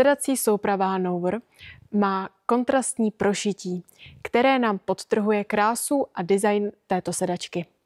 Sedací souprava Hanover má kontrastní prošití, které nám podtrhuje krásu a design této sedačky.